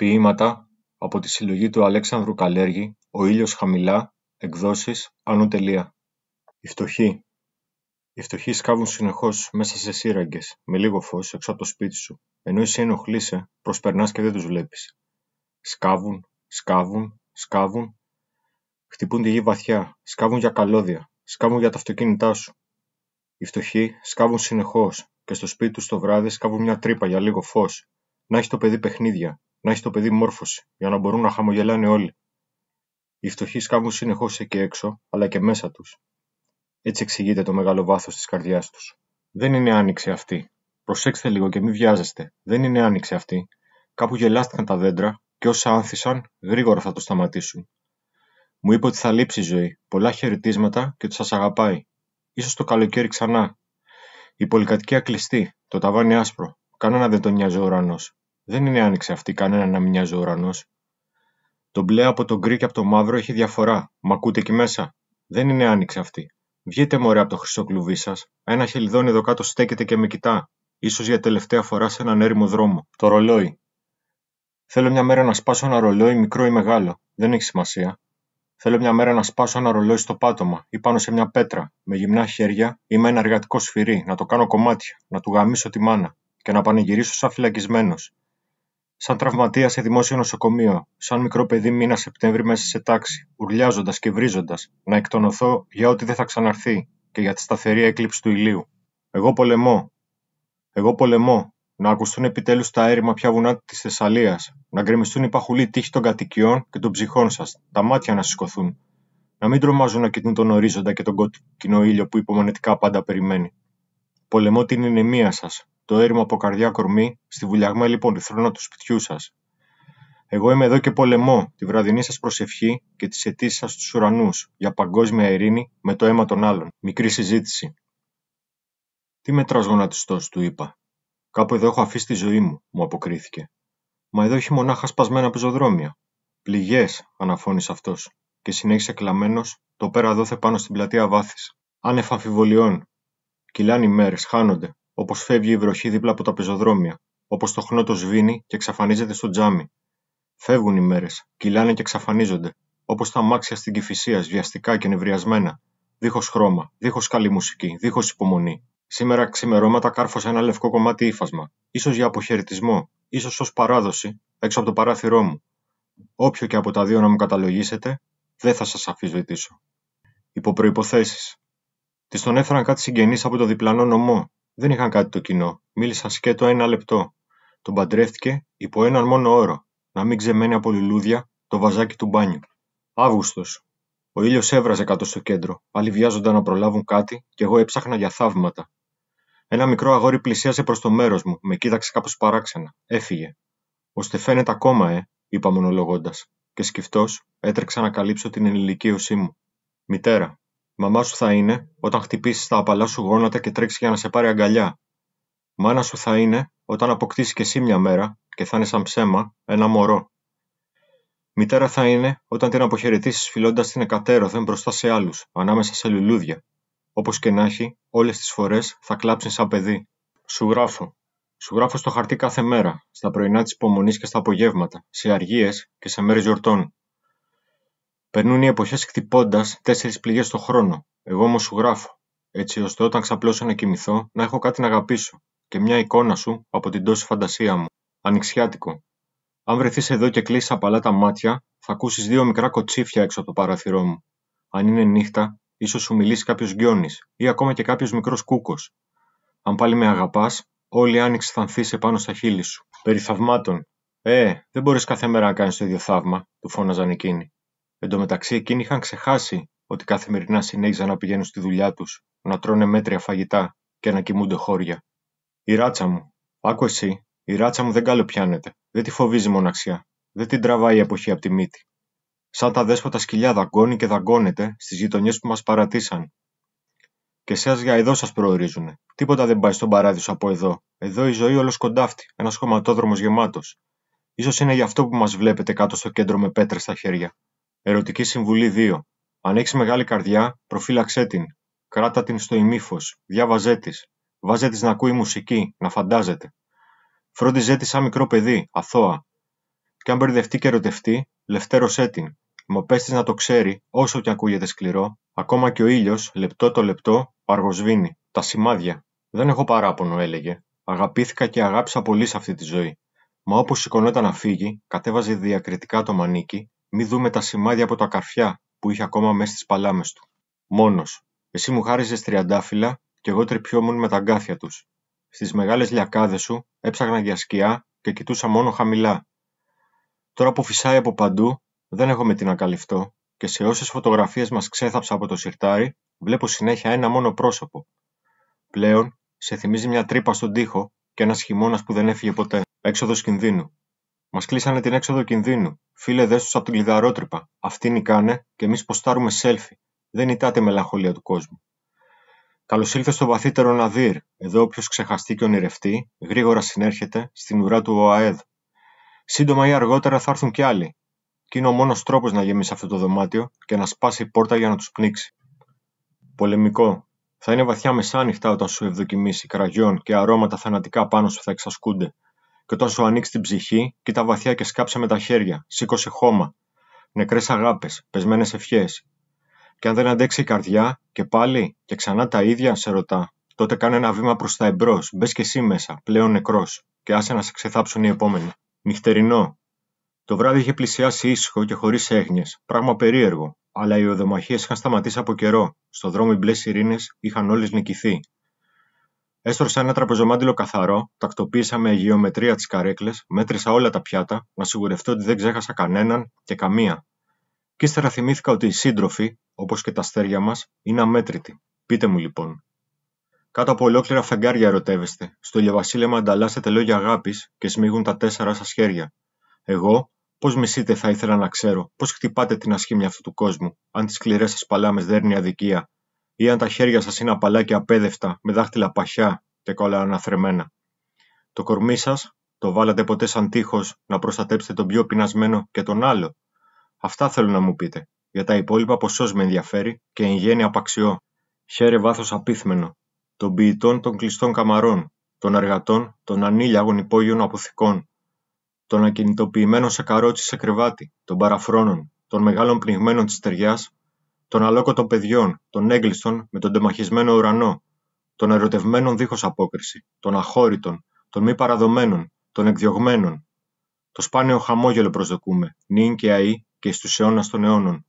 Ποίηματα από τη συλλογή του Αλέξανδρου Καλέργη «Ο ήλιος χαμηλά», εκδόσεις Άνω τελεία. Οι φτωχοί Οι φτωχοί σκάβουν συνεχώς μέσα σε σύραγγες, με λίγο φως, έξω από το σπίτι σου, ενώ εσύ ενοχλείσαι, προσπερνάς και δεν τους βλέπεις. Σκάβουν, σκάβουν, σκάβουν, χτυπούν τη γη βαθιά, σκάβουν για καλώδια, σκάβουν για τα αυτοκίνητά σου. Οι φτωχοί σκάβουν συνεχώς και στο σπίτι τους το βράδυ σκάβουν μια τρύπα για λίγο φως, να έχεις το παιδί παιχνίδια, να έχεις το παιδί μόρφωση, για να μπορούν να χαμογελάνε όλοι. Οι φτωχοί σκάβουν συνεχώς εκεί έξω, αλλά και μέσα τους. Έτσι εξηγείται το μεγάλο βάθος της καρδιάς τους. Δεν είναι άνοιξη αυτή. Προσέξτε λίγο και μην βιάζεστε. Δεν είναι άνοιξη αυτή. Κάπου γελάστηκαν τα δέντρα και όσα άνθησαν γρήγορα θα το σταματήσουν. Μου είπε ότι θα λείψει η ζωή, πολλά χαιρετίσματα και ότι σας αγαπάει. Ίσως το καλοκαίρι ξανά. Η πολυκατοικία κλειστή, το ταβάνι άσπρο. Κανένα δεν τον νοιάζει ο ουρανός. Δεν είναι άνοιξε αυτή κανένα να μοιάζει ο ουρανός. Το μπλε από το γκρι και από το μαύρο έχει διαφορά. Μα ακούτε εκεί μέσα. Δεν είναι άνοιξε αυτή. Βγείτε μωρέ από το χρυσό κλουβί σας. Ένα χελιδόνι εδώ κάτω στέκεται και με κοιτά. σω για τελευταία φορά σε έναν έρημο δρόμο. Το ρολόι. Θέλω μια μέρα να σπάσω ένα ρολόι μικρό ή μεγάλο. Δεν έχει σημασία. Θέλω μια μέρα να σπάσω ένα ρολόι στο πάτωμα ή πάνω σε μια πέτρα, με γυμνά χέρια ή με ένα εργατικό σφυρί, να το κάνω κομμάτια, να του γαμίσω τη μάνα και να πανηγυρίσω σαν φυλακισμένος Σαν τραυματία σε δημόσιο νοσοκομείο, σαν μικρό παιδί μήνα Σεπτέμβρη μέσα σε τάξη, ουρλιάζοντας και βρίζοντας, να εκτονωθώ για ό,τι δεν θα ξαναρθεί και για τη σταθερή έκλειψη του ηλίου. Εγώ πολεμώ. Εγώ πολεμώ. Να ακουστούν επιτέλους τα έρημα πια βουνά της Θεσσαλίας, να γκρεμιστούν οι παχουλοί τείχοι των κατοικιών και των ψυχών σας, τα μάτια να σηκωθούν. Να μην τρομάζουν να κοιτούν τον ορίζοντα και τον κόκκινο ήλιο που υπομονετικά πάντα περιμένει. Πολεμώ την ηνεμία σας, το έρημο από καρδιά κορμί, στη βουλιαγμένη λοιπόν, θρόνα του σπιτιού σας. Εγώ είμαι εδώ και πολεμώ τη βραδινή σας προσευχή και τις αιτήσεις σας στους ουρανούς για παγκόσμια ειρήνη με το αίμα των άλλων. Μικρή συζήτηση. Τι με γονατιστός, του είπα. Κάπου εδώ έχω αφήσει τη ζωή μου, μου αποκρίθηκε. Μα εδώ έχει μονάχα σπασμένα πεζοδρόμια. Πληγές, αναφώνησε αυτός, και συνέχισε κλαμμένος το πέρα δόθε πάνω στην πλατεία βάθης. Άνευ αμφιβολιών. Κυλάνε οι μέρες, χάνονται, όπως φεύγει η βροχή δίπλα από τα πεζοδρόμια, όπως το χνότο σβήνει και εξαφανίζεται στο τζάμι. Φεύγουν οι μέρες, κυλάνε και εξαφανίζονται, όπως τα αμάξια στην κυφυσία, βιαστικά και νευριασμένα, δίχως χρώμα, δίχως καλή μουσική, δίχως υπομονή. Σήμερα ξημερώματα κάρφωσα ένα λευκό κομμάτι ύφασμα, ίσως για αποχαιρετισμό, ίσως ως παράδοση, έξω από το παράθυρό μου. Όποιο και από τα δύο να μου καταλογίσετε, δεν θα σας αφισβητήσω. Υπό προποθέσει. Της τον έφεραν κάτι συγγενείς από το διπλανό νομό, δεν είχαν κάτι το κοινό, μίλησαν σκέτο ένα λεπτό. Τον παντρεύτηκε υπό έναν μόνο όρο, να μην ξεμένει από λουλούδια το βαζάκι του μπάνιου. Αύγουστος. Ο ήλιος έβραζε κάτω στο κέντρο, άλλοι βιάζονταν να προλάβουν κάτι και εγώ έψαχνα για θαύματα. Ένα μικρό αγόρι πλησίασε προς το μέρος μου, με κοίταξε κάπως παράξενα. Έφυγε. Ωστε φαίνεται ακόμα, ε, είπα μονολογώντας, και σκεφτό έτρεξα να καλύψω την ενηλικίωσή μου. Μητέρα, Μαμά σου θα είναι όταν χτυπήσεις τα απαλά σου γόνατα και τρέξεις για να σε πάρει αγκαλιά. Μάνα σου θα είναι όταν αποκτήσεις και εσύ μια μέρα και θα είναι σαν ψέμα ένα μωρό. Μητέρα θα είναι όταν την αποχαιρετήσεις φιλώντας την εκατέρωθεν μπροστά σε άλλους, ανάμεσα σε λουλούδια. Όπως και να έχει, όλες τις φορές θα κλάψεις σαν παιδί. Σου γράφω. Σου γράφω στο χαρτί κάθε μέρα, στα πρωινά της υπομονής και στα απογεύματα, σε αργίες και σε μέρε γιορτών. Περνούν οι εποχές χτυπώντας τέσσερις πληγές το χρόνο, εγώ όμως σου γράφω, έτσι ώστε όταν ξαπλώσω να κοιμηθώ να έχω κάτι να αγαπήσω και μια εικόνα σου από την τόση φαντασία μου. Ανοιξιάτικο. Αν βρεθείς εδώ και κλείσει απαλά τα μάτια, θα ακούσεις δύο μικρά κοτσίφια έξω από το παράθυρό μου. Αν είναι νύχτα, ίσως σου μιλήσει κάποιος γκιόνι ή ακόμα και κάποιος μικρός κούκος. Αν πάλι με αγαπάς, όλη η άνοιξη θα ανθίσει πάνω στα χείλη σου. Περί Ε, δεν μπορείς κάθε μέρα να κάνεις το ίδιο θαύμα, του φώναζαν εκείνοι μεταξύ εκείνοι είχαν ξεχάσει ότι καθημερινά συνέχιζαν να πηγαίνουν στη δουλειά τους, να τρώνε μέτρια φαγητά και να κοιμούνται χώρια. Η ράτσα μου. Άκου εσύ, η ράτσα μου δεν καλοπιάνεται. Δεν τη φοβίζει μοναξιά. Δεν την τραβάει η εποχή από τη μύτη. Σαν τα δέσποτα σκυλιά δαγκώνει και δαγκώνεται στις γειτονιές που μας παρατήσαν. Και εσά για εδώ σας προορίζουνε. Τίποτα δεν πάει στον παράδεισο από εδώ. Εδώ η ζωή όλος κοντάφτει. Ένας χωματόδρομος γεμάτος. σω είναι γι' αυτό που μας βλέπετε κάτω στο κέντρο με πέτρες στα χέρια. Ερωτική συμβουλή 2. Αν έχεις μεγάλη καρδιά, προφύλαξέ την. Κράτα την στο ημίφο. διάβαζέ της. Βάζε της να ακούει μουσική, να φαντάζεται. Φρόντιζέ της σαν μικρό παιδί, αθώα. Κι αν μπερδευτεί και ερωτευτεί, λευτέρωσέ την. Μα πες να το ξέρει, όσο κι ακούγεται σκληρό, ακόμα και ο ήλιος, λεπτό το λεπτό, αργοσβήνει. Τα σημάδια. Δεν έχω παράπονο, έλεγε. Αγαπήθηκα και αγάπησα πολύ σε αυτή τη ζωή. Μα όπως σηκωνόταν να φύγει, κατέβαζε διακριτικά το μανίκι μη δούμε τα σημάδια από τα καρφιά που είχε ακόμα μέσα στις παλάμες του. Μόνος, Εσύ μου χάριζες τριαντάφυλλα και εγώ τρυπιόμουν με τα αγκάθια τους. Στις μεγάλες λιακάδες σου έψαχνα για σκιά και κοιτούσα μόνο χαμηλά. Τώρα που φυσάει από παντού, δεν έχω με τι να και σε όσες φωτογραφίες μας ξέθαψα από το σιρτάρι, βλέπω συνέχεια ένα μόνο πρόσωπο. Πλέον, σε θυμίζει μια τρύπα στον τοίχο και ένας χειμώνας που δεν έφυγε ποτέ. Έξοδος κινδύνου. Μας κλείσανε την έξοδο κινδύνου. Φίλε δες τους από την κλειδαρότρυπα. Αυτοί νικάνε και εμείς ποστάρουμε σέλφι. Δεν ητάται μελαγχολία του κόσμου. Καλώς ήλθε στο βαθύτερο Ναδύρ. Εδώ όποιος ξεχαστεί και ονειρευτεί, γρήγορα συνέρχεται στην ουρά του ΟΑΕΔ. Σύντομα ή αργότερα θα έρθουν κι άλλοι. Και είναι ο μόνος τρόπος να γεμίσει αυτό το δωμάτιο και να σπάσει η πόρτα για να τους πνίξει. Πολεμικό. Θα είναι βαθιά μεσάνυχτα όταν σου ευδοκιμήσει κραγιόν και αρώματα θανατικά πάνω σου θα εξασκούνται, και όταν σου ανοίξει την ψυχή, κοίτα βαθιά και σκάψε με τα χέρια, σήκωσε χώμα. Νεκρές αγάπες, πεσμένες ευχές. Και αν δεν αντέξει η καρδιά, και πάλι και ξανά τα ίδια, σε ρωτά, τότε κάνε ένα βήμα προς τα εμπρός, μπες και εσύ μέσα, πλέον νεκρός, και άσε να σε ξεθάψουν οι επόμενοι. Νυχτερινό. Το βράδυ είχε πλησιάσει ήσυχο και χωρίς έγνοιες, πράγμα περίεργο, αλλά οι οδομαχίες είχαν σταματήσει από καιρό. Στο δρόμο οι μπλε σιρήνες είχαν όλες νικηθεί. Έστρωσα ένα τραπεζομάντιλο καθαρό, τακτοποίησα με γεωμετρία τις καρέκλες, μέτρησα όλα τα πιάτα, να σιγουρευτώ ότι δεν ξέχασα κανέναν και καμία. Κι ύστερα θυμήθηκα ότι οι σύντροφοι, όπως και τα αστέρια μας, είναι αμέτρητοι. Πείτε μου λοιπόν. Κάτω από ολόκληρα φεγγάρια ερωτεύεστε, στο λιαβασίλεμα ανταλλάσσετε λόγια αγάπης και σμίγουν τα τέσσερα σας χέρια. Εγώ, πώς μισείτε θα ήθελα να ξέρω, πώς χτυπάτε την ασχήμια αυτού του κόσμου, αν τις σκληρές σας παλάμες δέρνει αδικία, ή αν τα χέρια σας είναι απαλά και απέδευτα, με δάχτυλα παχιά και κόλλα αναθρεμένα. Το κορμί σας το βάλατε ποτέ σαν τείχος να προστατέψετε τον πιο πεινασμένο και τον άλλο. Αυτά θέλω να μου πείτε. Για τα υπόλοιπα ποσός με ενδιαφέρει και εν γέννη απαξιό. Χαίρε βάθος απίθμενο. Των ποιητών των κλειστών καμαρών, των εργατών, των ανήλιαγων υπόγειων αποθηκών, των ακινητοποιημένων σε καρότσι σε κρεβάτι, των παραφρόνων, των μεγάλων πνιγμένων της ταιριάς τον αλόκο των παιδιών, τον έγκλειστον με τον τεμαχισμένο ουρανό, τον ερωτευμένον δίχως απόκριση, τον αχώρητων, τον μη παραδομένων, τον εκδιωγμένων. Το σπάνιο χαμόγελο προσδοκούμε, νυν και αή και στου αιώνας των αιώνων.